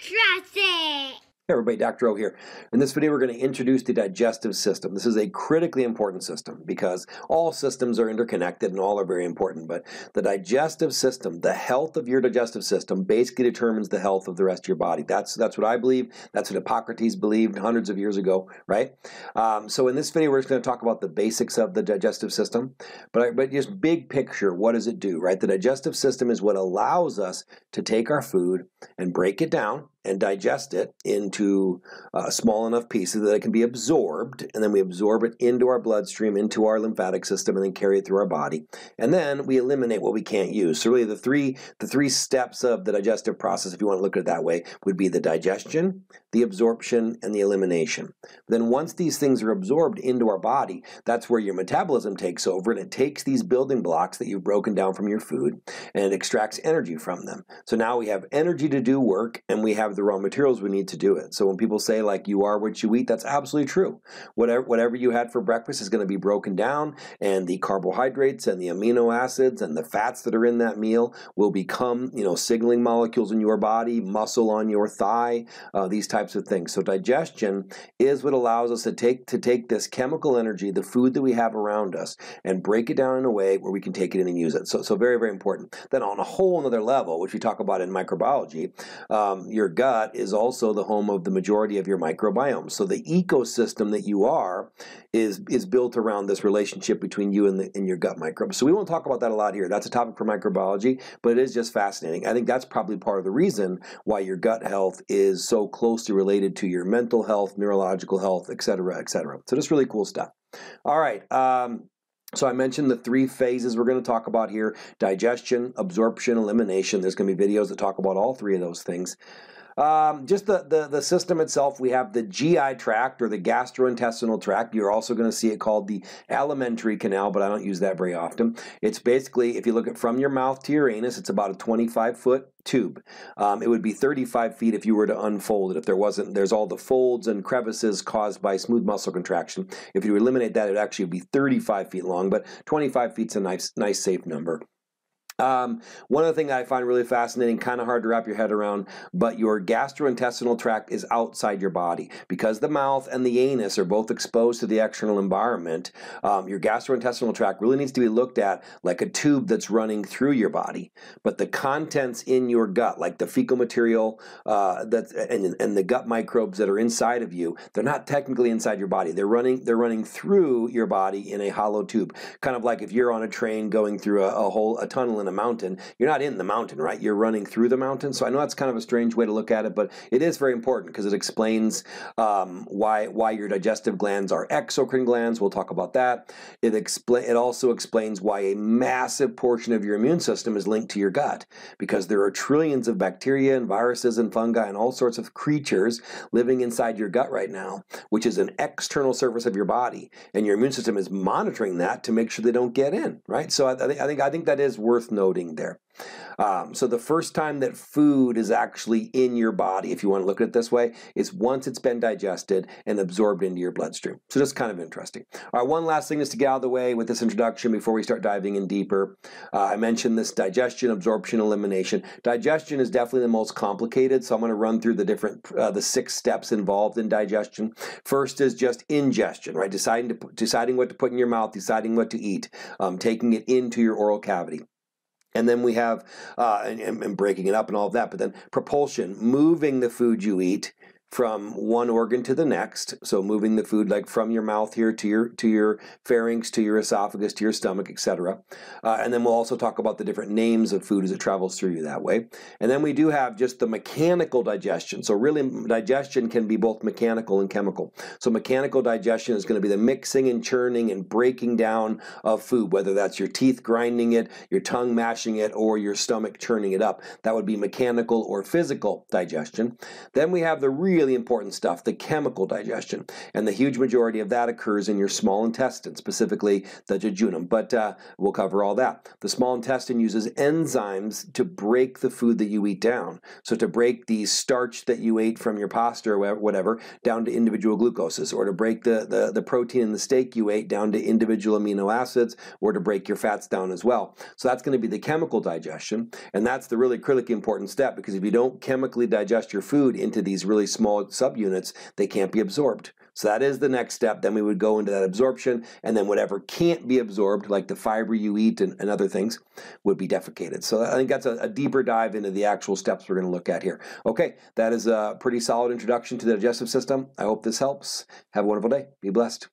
Cross it! everybody, Dr. O here. In this video, we're going to introduce the digestive system. This is a critically important system because all systems are interconnected and all are very important, but the digestive system, the health of your digestive system basically determines the health of the rest of your body. That's, that's what I believe. That's what Hippocrates believed hundreds of years ago, right? Um, so in this video, we're just going to talk about the basics of the digestive system, but, but just big picture, what does it do, right? The digestive system is what allows us to take our food and break it down, and digest it into uh, small enough pieces that it can be absorbed, and then we absorb it into our bloodstream, into our lymphatic system, and then carry it through our body. And then we eliminate what we can't use. So really, the three the three steps of the digestive process, if you want to look at it that way, would be the digestion, the absorption, and the elimination. Then once these things are absorbed into our body, that's where your metabolism takes over, and it takes these building blocks that you've broken down from your food, and it extracts energy from them. So now we have energy to do work, and we have have the raw materials we need to do it. So when people say like you are what you eat, that's absolutely true. Whatever whatever you had for breakfast is going to be broken down and the carbohydrates and the amino acids and the fats that are in that meal will become, you know, signaling molecules in your body, muscle on your thigh, uh, these types of things. So digestion is what allows us to take to take this chemical energy, the food that we have around us and break it down in a way where we can take it in and use it. So so very very important. Then on a whole another level, which we talk about in microbiology, um, your gut is also the home of the majority of your microbiome. So the ecosystem that you are is is built around this relationship between you and, the, and your gut microbes. So we won't talk about that a lot here. That's a topic for microbiology, but it is just fascinating. I think that's probably part of the reason why your gut health is so closely related to your mental health, neurological health, et cetera, et cetera. So just really cool stuff. All right. Um, so I mentioned the three phases we're going to talk about here digestion, absorption, elimination. There's going to be videos that talk about all three of those things. Um, just the, the, the system itself, we have the GI tract or the gastrointestinal tract. You're also going to see it called the alimentary canal, but I don't use that very often. It's basically, if you look at from your mouth to your anus, it's about a 25 foot tube. Um, it would be 35 feet if you were to unfold it. If there wasn't, there's all the folds and crevices caused by smooth muscle contraction. If you eliminate that, it would actually be 35 feet long, but 25 feet is a nice, nice safe number. Um, one other thing that I find really fascinating, kind of hard to wrap your head around, but your gastrointestinal tract is outside your body because the mouth and the anus are both exposed to the external environment. Um, your gastrointestinal tract really needs to be looked at like a tube that's running through your body, but the contents in your gut, like the fecal material uh, and, and the gut microbes that are inside of you, they're not technically inside your body. They're running they're running through your body in a hollow tube, kind of like if you're on a train going through a, a hole a tunnel in the mountain. You're not in the mountain, right? You're running through the mountain. So I know that's kind of a strange way to look at it, but it is very important because it explains um, why why your digestive glands are exocrine glands. We'll talk about that. It explain it also explains why a massive portion of your immune system is linked to your gut because there are trillions of bacteria and viruses and fungi and all sorts of creatures living inside your gut right now, which is an external surface of your body, and your immune system is monitoring that to make sure they don't get in, right? So I, I think I think that is worth noting there. Um, so the first time that food is actually in your body, if you want to look at it this way, is once it's been digested and absorbed into your bloodstream. So that's kind of interesting. All right, one last thing is to get out of the way with this introduction before we start diving in deeper. Uh, I mentioned this digestion, absorption, elimination. Digestion is definitely the most complicated, so I'm going to run through the different, uh, the six steps involved in digestion. First is just ingestion, right? Deciding to, deciding what to put in your mouth, deciding what to eat, um, taking it into your oral cavity. And then we have, uh, and, and breaking it up and all of that, but then propulsion, moving the food you eat from one organ to the next. So moving the food like from your mouth here to your to your pharynx to your esophagus to your stomach, etc. Uh, and then we'll also talk about the different names of food as it travels through you that way. And then we do have just the mechanical digestion. So really, digestion can be both mechanical and chemical. So mechanical digestion is going to be the mixing and churning and breaking down of food, whether that's your teeth grinding it, your tongue mashing it, or your stomach churning it up. That would be mechanical or physical digestion. Then we have the real really important stuff, the chemical digestion. And the huge majority of that occurs in your small intestine, specifically the jejunum. But uh, we'll cover all that. The small intestine uses enzymes to break the food that you eat down. So to break the starch that you ate from your pasta or whatever down to individual glucoses, or to break the, the, the protein in the steak you ate down to individual amino acids, or to break your fats down as well. So that's going to be the chemical digestion. And that's the really critically important step because if you don't chemically digest your food into these really small small subunits, they can't be absorbed. So that is the next step. Then we would go into that absorption, and then whatever can't be absorbed, like the fiber you eat and, and other things, would be defecated. So I think that's a, a deeper dive into the actual steps we're going to look at here. Okay, that is a pretty solid introduction to the digestive system. I hope this helps. Have a wonderful day. Be blessed.